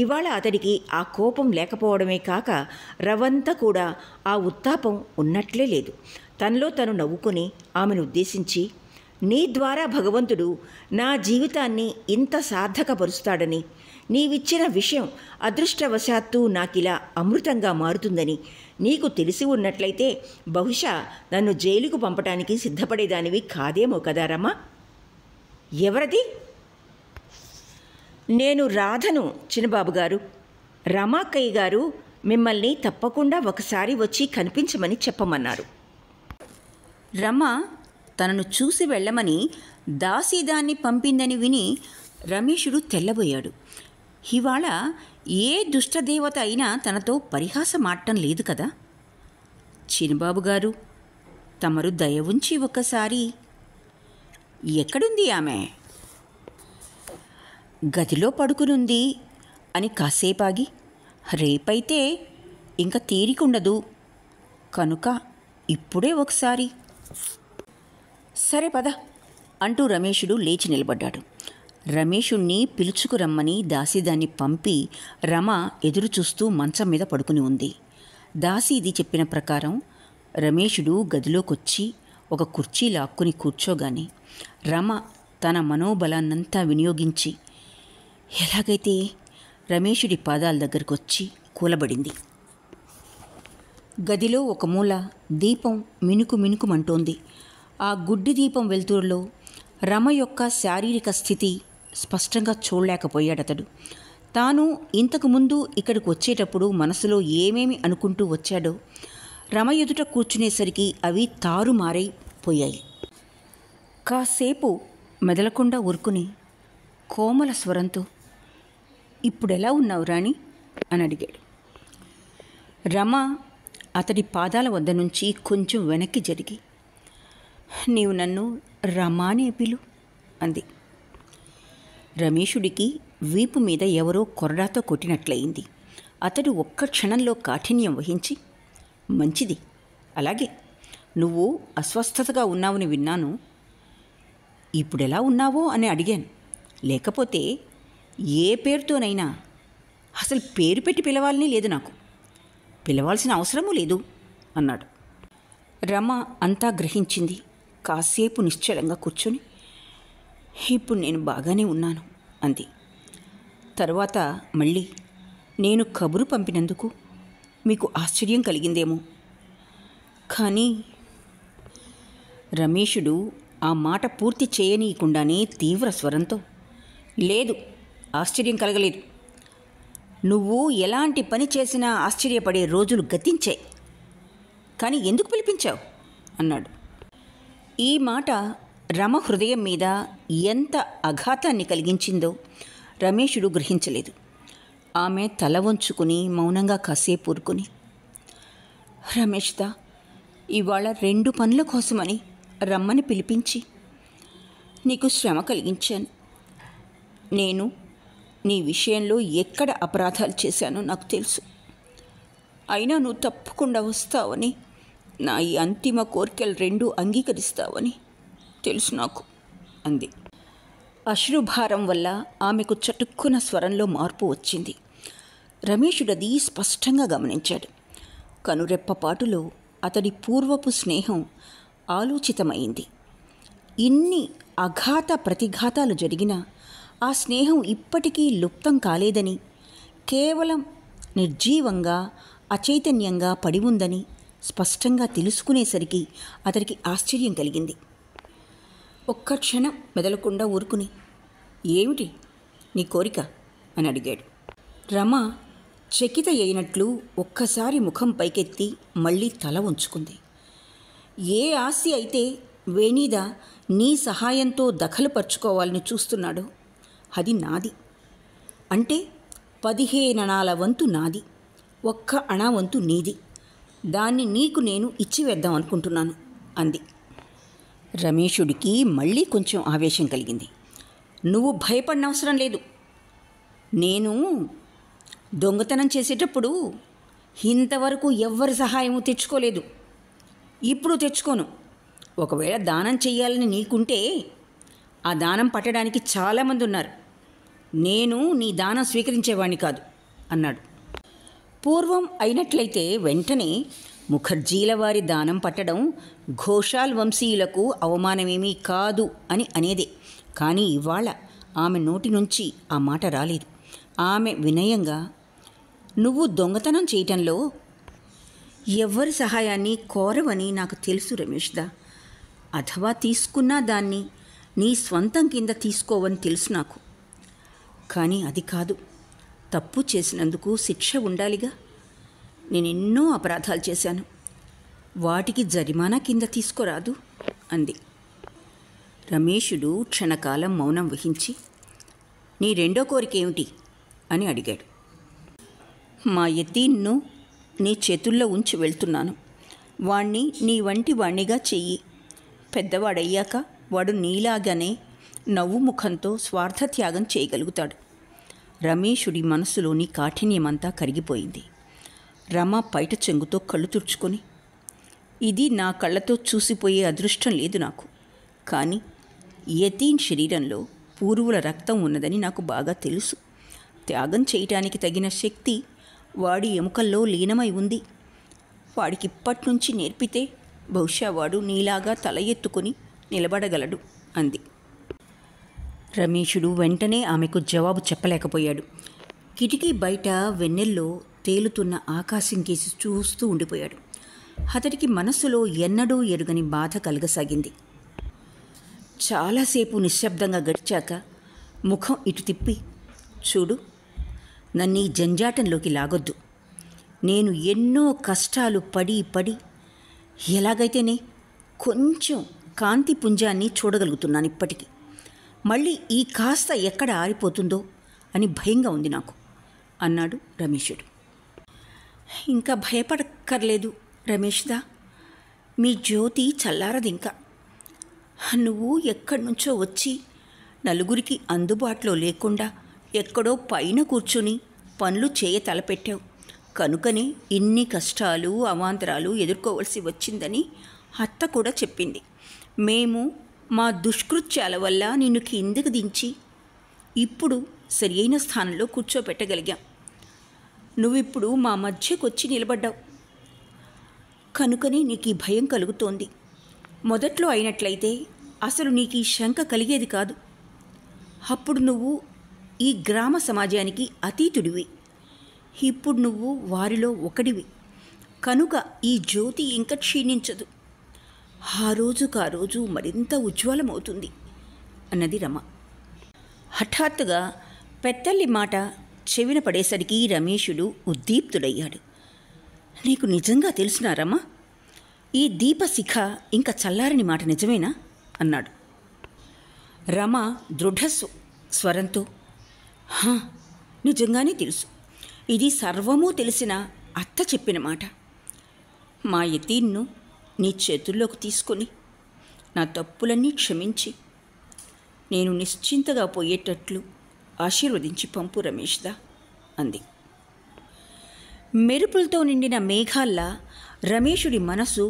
ఇవాళ అతడికి ఆ కోపం లేకపోవడమే కాక రవంతా కూడా ఆ ఉత్తాపం ఉన్నట్లే లేదు తనలో తను నవ్వుకొని ఆమెను ఉద్దేశించి నీ ద్వారా భగవంతుడు నా జీవితాన్ని ఇంత సార్థకపరుస్తాడని నీవిచ్చిన విషయం అదృష్టవశాత్తు నాకిలా అమృతంగా మారుతుందని నీకు తెలిసి ఉన్నట్లయితే బహుశా నన్ను జైలుకు పంపటానికి సిద్ధపడేదానివి కాదేమో కదా రమ్మ ఎవరది నేను రాధను చిన్నబాబు గారు రమాకయ్య గారు మిమ్మల్ని తప్పకుండా ఒకసారి వచ్చి కనిపించమని చెప్పమన్నారు రమ తనను చూసి వెళ్ళమని దాసీదాన్ని పంపిందని విని రమేషుడు తెల్లబోయాడు ఇవాళ ఏ దుష్టదేవత అయినా తనతో పరిహాసమాడటం లేదు కదా చిన్నబాబు గారు తమరు దయ ఉంచి ఒకసారి ఎక్కడుంది ఆమె గదిలో పడుకునుంది అని కాసేపాగి రేపైతే ఇంకా తీరికుండదు కనుక ఇప్పుడే ఒకసారి సరే పద అంటూ రమేషుడు లేచి నిలబడ్డాడు రమేషుణ్ణి పిలుచుకురమ్మని దాసీదాన్ని పంపి రమ ఎదురుచూస్తూ మంచం మీద పడుకుని ఉంది దాసీది చెప్పిన ప్రకారం రమేషుడు గదిలోకొచ్చి ఒక కుర్చీ లాక్కుని కూర్చోగానే రమ తన మనోబలాన్నంతా వినియోగించి ఎలాగైతే రమేషుడి పాదాల దగ్గరకు వచ్చి కూలబడింది గదిలో ఒక మూల దీపం మినుకు మినుకుమంటోంది ఆ గుడ్డి దీపం వెలుతురులో రమ యొక్క శారీరక స్థితి స్పష్టంగా చూడలేకపోయాడతడు తాను ఇంతకుముందు ఇక్కడికి వచ్చేటప్పుడు మనసులో ఏమేమి అనుకుంటూ వచ్చాడో రమ ఎదుట కూర్చునేసరికి అవి తారుమారైపోయాయి కాసేపు మెదలకుండా ఉరుకుని కోమల స్వరంతో ఇప్పుడెలా ఉన్నావు రాణి అని అడిగాడు రమ అతడి పాదాల వద్ద నుంచి కొంచెం వెనక్కి జరిగి నీవు నన్ను రమానే పిలు అంది రమేషుడికి వీపు మీద ఎవరో కొరడాతో కొట్టినట్లయింది అతడు ఒక్క క్షణంలో కాఠిన్యం వహించి మంచిది అలాగే నువ్వు అస్వస్థతగా ఉన్నావని విన్నాను ఇప్పుడెలా ఉన్నావో అని అడిగాను లేకపోతే ఏ పేరుతోనైనా అసలు పేరు పెట్టి పిలవాలని లేదు నాకు పిలవాల్సిన అవసరమూ లేదు అన్నాడు రమ అంతా గ్రహించింది కాసేపు నిశ్చలంగా కూర్చొని ఇప్పుడు నేను బాగానే ఉన్నాను అంది తర్వాత మళ్ళీ నేను కబురు పంపినందుకు మీకు ఆశ్చర్యం కలిగిందేమో కానీ రమేషుడు ఆ మాట పూర్తి చేయనీయకుండానే తీవ్ర స్వరంతో లేదు ఆశ్చర్యం కలగలేదు నువ్వు ఎలాంటి పని చేసినా ఆశ్చర్యపడే రోజులు గతించాయి కానీ ఎందుకు పిలిపించావు అన్నాడు ఈ మాట రమ హృదయం మీద ఎంత అఘాతాన్ని కలిగించిందో రమేషుడు గ్రహించలేదు ఆమె తల వంచుకుని మౌనంగా కాసేపు ఊరుకుని రమేష్దా ఇవాళ రెండు పనుల కోసమని రమ్మని పిలిపించి నీకు శ్రమ కలిగించాను నేను నీ విషయంలో ఎక్కడ అపరాధాలు చేశానో నాకు తెలుసు అయినా నువ్వు తప్పకుండా వస్తావని నా ఈ అంతిమ కోరికలు రెండూ అంగీకరిస్తావని తెలుసు నాకు అంది అశ్రుభారం వల్ల ఆమెకు చటుక్కున స్వరంలో మార్పు వచ్చింది రమేషుడది స్పష్టంగా గమనించాడు కనురెప్పపాటులో అతడి పూర్వపు స్నేహం ఆలోచితమైంది ఇన్ని అఘాత ప్రతిఘాతాలు జరిగినా ఆ స్నేహం ఇప్పటికీ లుప్తం కాలేదని కేవలం నిర్జీవంగా అచైతన్యంగా పడి ఉందని స్పష్టంగా తెలుసుకునేసరికి అతడికి ఆశ్చర్యం కలిగింది ఒక్క క్షణం మెదలకుండా ఊరుకుని ఏమిటి నీ కోరిక అని అడిగాడు రమ చకిత అయినట్లు ఒక్కసారి ముఖం పైకెత్తి మళ్ళీ తల ఉంచుకుంది ఏ ఆస్తి అయితే వేణీద నీ సహాయంతో దఖలు పరుచుకోవాలని చూస్తున్నాడో అది నాది అంటే పదిహేనణాల వంతు నాది ఒక్క అణా వంతు నీది దాన్ని నీకు నేను ఇచ్చి వేద్దాం అనుకుంటున్నాను అంది రమేషుడికి మళ్ళీ కొంచెం ఆవేశం కలిగింది నువ్వు భయపడనవసరం లేదు నేను దొంగతనం చేసేటప్పుడు ఇంతవరకు ఎవ్వరి సహాయము తెచ్చుకోలేదు ఇప్పుడు తెచ్చుకోను ఒకవేళ దానం చేయాలని నీకుంటే ఆ దానం పట్టడానికి చాలామంది ఉన్నారు నేను నీ దానం స్వీకరించేవాణ్ణి కాదు అన్నాడు పూర్వం అయినట్లయితే వెంటనే ముఖర్జీల వారి దానం పట్టడం ఘోషాల్ వంశీయులకు అవమానమేమీ కాదు అని అనేదే కానీ ఇవాళ ఆమె నోటి నుంచి ఆ మాట రాలేదు ఆమె వినయంగా నువ్వు దొంగతనం చేయటంలో ఎవ్వరి సహాయాన్ని కోరవని నాకు తెలుసు రమేష్దా అథవా తీసుకున్నా దాన్ని నీ స్వంతం కింద తీసుకోవని తెలుసు నాకు కానీ అది కాదు తప్పు చేసినందుకు శిక్ష ఉండాలిగా నేను ఎన్నో అపరాధాలు చేశాను వాటికి జరిమానా కింద తీసుకోరాదు అంది రమేషుడు క్షణకాలం మౌనం వహించి నీ రెండో కోరిక ఏమిటి అని అడిగాడు మా యతీన్ను నీ చేతుల్లో ఉంచి వెళ్తున్నాను వాణ్ణి నీ వంటి వాణ్ణిగా చెయ్యి పెద్దవాడయ్యాక వాడు నీలాగానే నవ్వు ముఖంతో స్వార్థ త్యాగం చేయగలుగుతాడు రమేషుడి మనసులోని కాఠిన్యమంతా కరిగిపోయింది రమ పైట చెంగుతో కళ్ళు తుడుచుకొని ఇది నా కళ్ళతో చూసిపోయే అదృష్టం లేదు నాకు కానీ యతీన్ శరీరంలో పూర్వుల రక్తం ఉన్నదని నాకు బాగా తెలుసు త్యాగం చేయటానికి తగిన శక్తి వాడి ఎముకల్లో లీనమై ఉంది వాడికి ఇప్పటి నుంచి నేర్పితే బహుశా వాడు నీలాగా తల ఎత్తుకుని నిలబడగలడు అంది రమేషుడు వెంటనే ఆమెకు జవాబు చెప్పలేకపోయాడు కిటికీ బయట వెన్నెల్లో తేలుతున్న ఆకాశం కేసి చూస్తూ ఉండిపోయాడు అతడికి మనస్సులో ఎన్నడూ ఎరుగని బాధ కలగసాగింది చాలాసేపు నిశ్శబ్దంగా గడిచాక ముఖం ఇటు తిప్పి చూడు నన్ను ఈ జంజాటంలోకి లాగొద్దు నేను ఎన్నో కష్టాలు పడి పడి ఎలాగైతేనే కొంచెం కాంతి పుంజాన్ని చూడగలుగుతున్నాను ఇప్పటికీ మళ్ళీ ఈ కాస్త ఎక్కడ ఆరిపోతుందో అని భయంగా ఉంది నాకు అన్నాడు రమేషుడు ఇంకా భయపడక్కర్లేదు రమేష్దా మీ జ్యోతి చల్లారది ఇంకా నువ్వు ఎక్కడి నుంచో వచ్చి నలుగురికి అందుబాటులో లేకుండా ఎక్కడో పైన కూర్చుని పనులు చేయ తలపెట్టావు కనుకనే ఇన్ని కష్టాలు అవాంతరాలు ఎదుర్కోవలసి వచ్చిందని అత్త కూడా చెప్పింది మేము మా దుష్కృత్యాల వల్ల నిన్ను కిందకు దించి ఇప్పుడు సరియైన స్థానంలో కూర్చోబెట్టగలిగాం నువ్విప్పుడు మా మధ్యకొచ్చి నిలబడ్డావు కనుకనే నీకు ఈ భయం కలుగుతోంది మొదట్లో అయినట్లయితే అసలు నీకు ఈ శంక కలిగేది కాదు అప్పుడు నువ్వు ఈ గ్రామ సమాజానికి అతీతుడివి ఇప్పుడు నువ్వు వారిలో ఒకడివి కనుక ఈ జ్యోతి ఇంకా క్షీణించదు ఆ రోజుకు ఆ రోజు మరింత ఉజ్వలమవుతుంది అన్నది రమ హఠాత్తుగా పెత్తల్లి మాట చెవిన పడేసరికి రమేషుడు ఉద్దీప్తుడయ్యాడు నీకు నిజంగా రమా ఈ దీపశిఖ ఇంకా చల్లారని మాట నిజమేనా అన్నాడు రమ దృఢ స్వరంతో నిజంగానే తెలుసు ఇది సర్వము తెలిసిన అత్త చెప్పిన మాట మా యతీన్ను నీ చేతుల్లోకి తీసుకొని నా తప్పులన్నీ క్షమించి నేను నిశ్చింతగా పోయేటట్లు ఆశీర్వదించి పంపు దా అంది మెరుపులతో నిండిన మేఘాల్లా రమేషుడి మనసు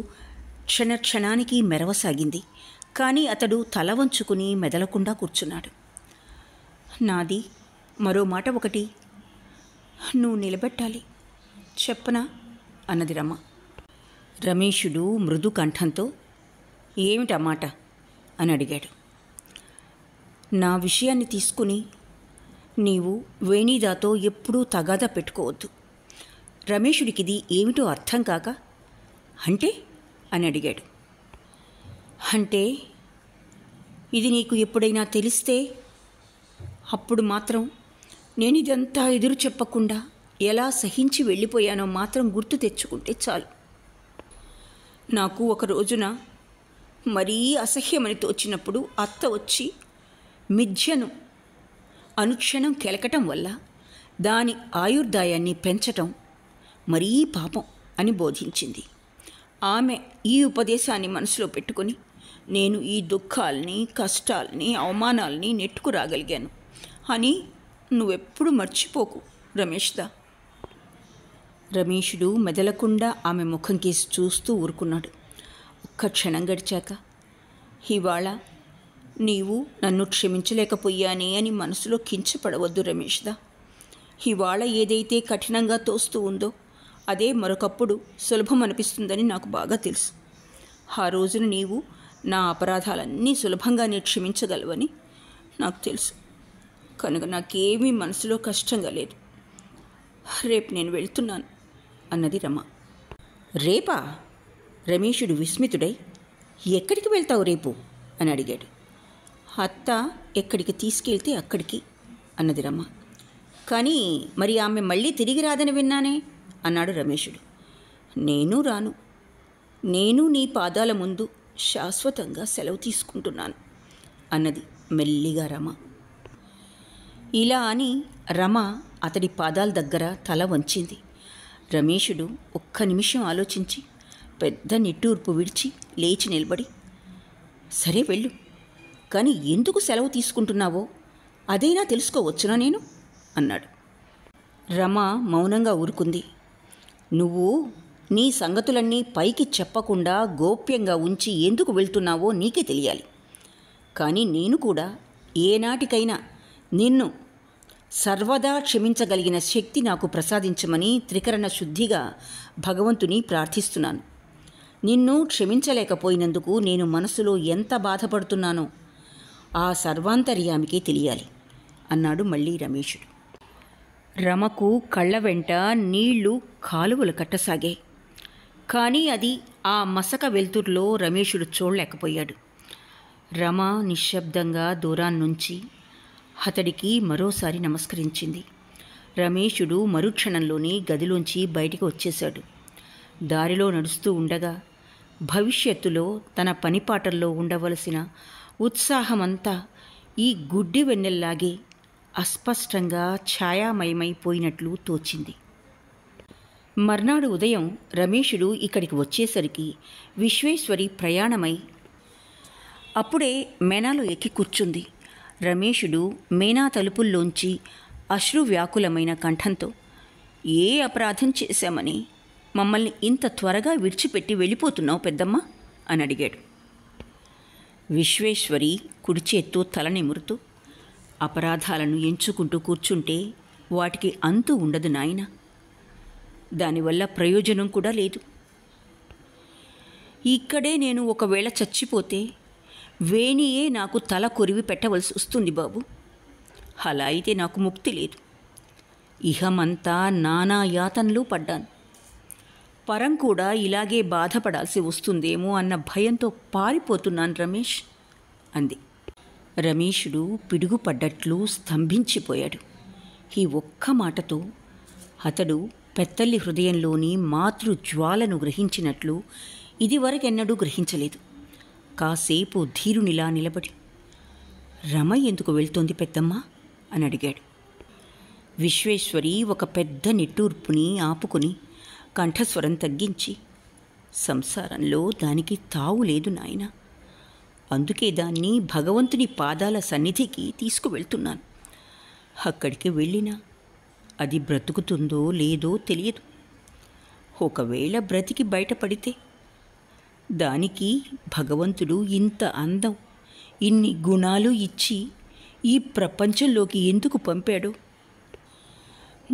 క్షణక్షణానికి మెరవసాగింది కానీ అతడు తల వంచుకుని మెదలకుండా కూర్చున్నాడు నాది మరో మాట ఒకటి నువ్వు నిలబెట్టాలి చెప్పనా అన్నది రమ రమేషుడు మృదు కంఠంతో ఏమిటమాట అని అడిగాడు నా విషయాన్ని తీసుకుని నీవు వేణీదాతో ఎప్పుడూ తగాదా పెట్టుకోవద్దు రమేషుడికిది ఏమిటో అర్థం కాక అంటే అని అడిగాడు అంటే ఇది నీకు ఎప్పుడైనా తెలిస్తే అప్పుడు మాత్రం నేను ఇదంతా ఎదురు చెప్పకుండా ఎలా సహించి వెళ్ళిపోయానో మాత్రం గుర్తు తెచ్చుకుంటే చాలు నాకు ఒక రోజున మరీ అసహ్యమని తోచినప్పుడు అత్త వచ్చి మిథ్యను అనుక్షణం కెలకటం వల్ల దాని ఆయుర్దాయాన్ని పెంచటం మరీ పాపం అని బోధించింది ఆమె ఈ ఉపదేశాన్ని మనసులో పెట్టుకొని నేను ఈ దుఃఖాలని కష్టాలని అవమానాలని నెట్టుకురాగలిగాను అని నువ్వెప్పుడు మర్చిపోకు రమేష్దా రమేషుడు మెదలకుండా ఆమె ముఖం కేసి చూస్తూ ఊరుకున్నాడు ఒక్క క్షణం గడిచాక ఇవాళ నీవు నన్ను క్షమించలేకపోయానే అని మనసులో కించపడవద్దు రమేష్దా ఇవాళ ఏదైతే కఠినంగా తోస్తూ ఉందో అదే మరొకప్పుడు సులభం అనిపిస్తుందని నాకు బాగా తెలుసు ఆ రోజున నీవు నా అపరాధాలన్నీ సులభంగానే క్షమించగలవని నాకు తెలుసు కనుక నాకేమీ మనసులో కష్టంగా లేదు రేపు నేను వెళ్తున్నాను అన్నది రమ రేపా రమేషుడు విస్మితుడై ఎక్కడికి వెళ్తావు రేపు అని అడిగాడు అత్త ఎక్కడికి తీసుకెళ్తే అక్కడికి అన్నది రమ్మ కానీ మరి ఆమె మళ్ళీ తిరిగి రాదని విన్నానే అన్నాడు రమేషుడు నేను రాను నేను నీ పాదాల ముందు శాశ్వతంగా సెలవు తీసుకుంటున్నాను అన్నది మెల్లిగా రమ ఇలా అని రమ అతడి పాదాల దగ్గర తల వంచింది రమేషుడు ఒక్క నిమిషం ఆలోచించి పెద్ద నిట్టూర్పు విడిచి లేచి నిలబడి సరే వెళ్ళు కానీ ఎందుకు సెలవు తీసుకుంటున్నావో అదైనా తెలుసుకోవచ్చునా నేను అన్నాడు రమ మౌనంగా ఊరుకుంది నువ్వు నీ సంగతులన్నీ పైకి చెప్పకుండా గోప్యంగా ఉంచి ఎందుకు వెళ్తున్నావో నీకే తెలియాలి కానీ నేను కూడా ఏనాటికైనా నిన్ను సర్వదా క్షమించగలిగిన శక్తి నాకు ప్రసాదించమని త్రికరణ శుద్ధిగా భగవంతుని ప్రార్థిస్తున్నాను నిన్ను క్షమించలేకపోయినందుకు నేను మనసులో ఎంత బాధపడుతున్నానో ఆ సర్వాంతర్యామికి తెలియాలి అన్నాడు మళ్ళీ రమేషుడు రమకు కళ్ళ వెంట నీళ్లు కాలువలు కట్టసాగాయి కానీ అది ఆ మసక వెలుతురులో రమేషుడు చూడలేకపోయాడు రమ నిశ్శబ్దంగా దూరాన్నుంచి అతడికి మరోసారి నమస్కరించింది రమేషుడు మరుక్షణంలోనే గదిలోంచి బయటికి వచ్చేశాడు దారిలో నడుస్తూ ఉండగా భవిష్యత్తులో తన పనిపాటల్లో ఉండవలసిన ఉత్సాహమంతా ఈ గుడ్డి వెన్నెల్లాగే అస్పష్టంగా ఛాయామయమైపోయినట్లు తోచింది మర్నాడు ఉదయం రమేషుడు ఇక్కడికి వచ్చేసరికి విశ్వేశ్వరి ప్రయాణమై అప్పుడే మెనాలో ఎక్కి కూర్చుంది రమేషుడు మేనా తలుపుల్లోంచి అశ్రు వ్యాకులమైన కంఠంతో ఏ అపరాధం చేశామని మమ్మల్ని ఇంత త్వరగా విడిచిపెట్టి వెళ్ళిపోతున్నావు పెద్దమ్మ అని అడిగాడు విశ్వేశ్వరి కుడి చేత్తో తల నిమురుతూ అపరాధాలను ఎంచుకుంటూ కూర్చుంటే వాటికి అంతు ఉండదు నాయన దానివల్ల ప్రయోజనం కూడా లేదు ఇక్కడే నేను ఒకవేళ చచ్చిపోతే వేణియే నాకు తల కొరివి పెట్టవలసి వస్తుంది బాబు అలా అయితే నాకు ముక్తి లేదు ఇహమంతా నానా యాతనలు పడ్డాను పరం కూడా ఇలాగే బాధపడాల్సి వస్తుందేమో అన్న భయంతో పారిపోతున్నాను రమేష్ అంది రమేషుడు పిడుగుపడ్డట్లు స్తంభించిపోయాడు ఈ ఒక్క మాటతో అతడు పెత్తల్లి హృదయంలోని మాతృ జ్వాలను గ్రహించినట్లు ఇదివరకెన్నడూ గ్రహించలేదు కాసేపు ధీరునిలా నిలబడి రమ ఎందుకు వెళ్తోంది పెద్దమ్మ అని అడిగాడు విశ్వేశ్వరి ఒక పెద్ద నిట్టూర్పుని ఆపుకుని కంఠస్వరం తగ్గించి సంసారంలో దానికి తావు లేదు నాయన అందుకే దాన్ని భగవంతుని పాదాల సన్నిధికి తీసుకువెళ్తున్నాను అక్కడికి వెళ్ళినా అది బ్రతుకుతుందో లేదో తెలియదు ఒకవేళ బ్రతికి బయటపడితే దానికి భగవంతుడు ఇంత అందం ఇన్ని గుణాలు ఇచ్చి ఈ ప్రపంచంలోకి ఎందుకు పంపాడు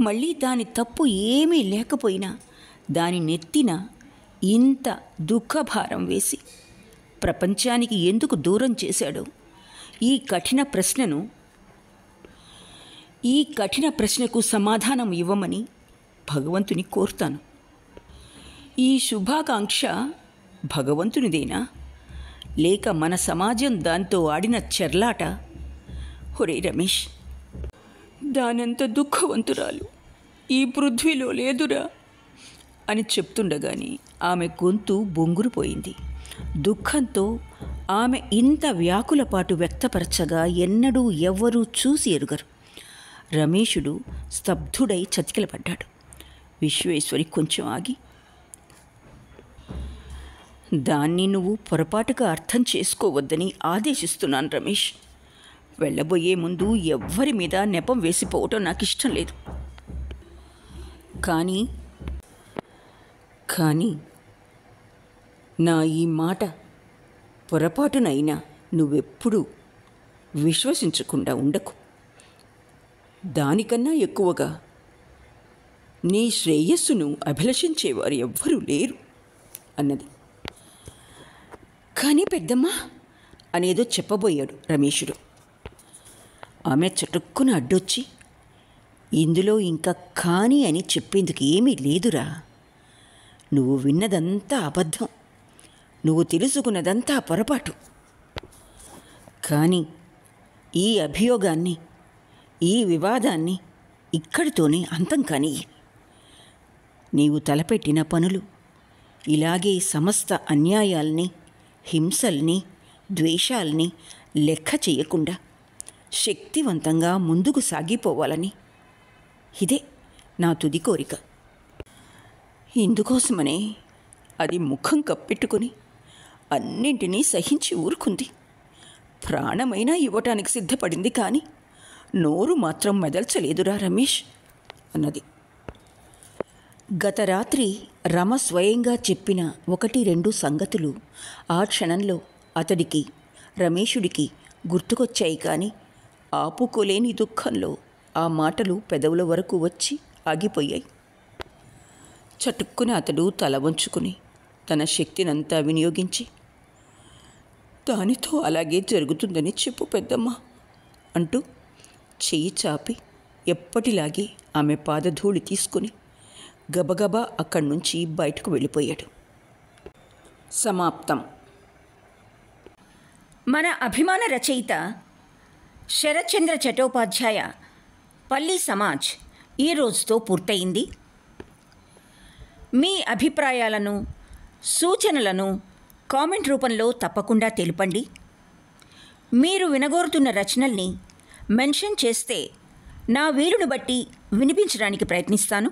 మళ్ళీ దాని తప్పు ఏమీ లేకపోయినా దాని నెత్తిన ఇంత దుఃఖభారం వేసి ప్రపంచానికి ఎందుకు దూరం చేశాడో ఈ కఠిన ప్రశ్నను ఈ కఠిన ప్రశ్నకు సమాధానం ఇవ్వమని భగవంతుని కోరుతాను ఈ శుభాకాంక్ష భగవంతునిదేనా లేక మన సమాజం దాంతో ఆడిన చెర్లాట ఒరే రమేష్ దానంత దుఃఖవంతురాలు ఈ పృథ్వీలో లేదురా అని చెప్తుండగాని ఆమె గొంతు బొంగురుపోయింది దుఃఖంతో ఆమె ఇంత వ్యాకుల పాటు వ్యక్తపరచగా ఎన్నడూ ఎవ్వరూ చూసి ఎరుగరు రమేషుడు స్తబ్ధుడై చతికిలపడ్డాడు విశ్వేశ్వరి కొంచెం ఆగి దాన్ని నువ్వు పొరపాటుగా అర్థం చేసుకోవద్దని ఆదేశిస్తున్నాను రమేష్ వెళ్ళబోయే ముందు ఎవ్వరి మీద నెపం వేసిపోవటం నాకు ఇష్టం లేదు కానీ కానీ నా ఈ మాట పొరపాటునైనా నువ్వెప్పుడూ విశ్వసించకుండా ఉండకు దానికన్నా ఎక్కువగా నీ శ్రేయస్సును అభిలషించేవారు ఎవ్వరూ లేరు అన్నది కానీ పెద్దమ్మా అనేదో చెప్పబోయాడు రమేషుడు ఆమె చటుక్కున అడ్డొచ్చి ఇందులో ఇంకా కానీ అని చెప్పేందుకు ఏమీ లేదురా నువ్వు విన్నదంతా అబద్ధం నువ్వు తెలుసుకున్నదంతా పొరపాటు కానీ ఈ అభియోగాన్ని ఈ వివాదాన్ని ఇక్కడితోనే అంతం కానీ నీవు తలపెట్టిన పనులు ఇలాగే సమస్త అన్యాయాల్ని హింసల్ని ద్వేషాల్ని లెక్క చేయకుండా శక్తివంతంగా ముందుకు సాగిపోవాలని ఇదే నా తుది కోరిక ఇందుకోసమనే అది ముఖం కప్పెట్టుకుని అన్నింటినీ సహించి ఊరుకుంది ప్రాణమైనా ఇవ్వటానికి సిద్ధపడింది కానీ నోరు మాత్రం మెదల్చలేదురా రమేష్ అన్నది గత రాత్రి రమ స్వయంగా చెప్పిన ఒకటి రెండు సంగతులు ఆ క్షణంలో అతడికి రమేషుడికి గుర్తుకొచ్చాయి కానీ ఆపుకోలేని దుఃఖంలో ఆ మాటలు పెదవుల వరకు వచ్చి ఆగిపోయాయి చటుక్కుని అతడు తల వంచుకుని తన శక్తినంతా వినియోగించి దానితో అలాగే జరుగుతుందని చెప్పు పెద్దమ్మ అంటూ చెయ్యి చాపి ఎప్పటిలాగే ఆమె పాదధూళి తీసుకుని గబగబా అక్కడి నుంచి బయటకు వెళ్ళిపోయాడు సమాప్తం మన అభిమాన రచయిత శరత్చంద్ర చటోపాధ్యాయ పల్లి సమాజ్ ఈ రోజుతో పూర్తయింది మీ అభిప్రాయాలను సూచనలను కామెంట్ రూపంలో తప్పకుండా తెలుపండి మీరు వినగోరుతున్న రచనల్ని మెన్షన్ చేస్తే నా వీలును బట్టి వినిపించడానికి ప్రయత్నిస్తాను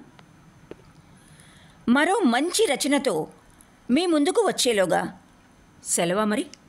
మరో మంచి రచనతో మీ ముందుకు వచ్చేలోగా సెలవా మరి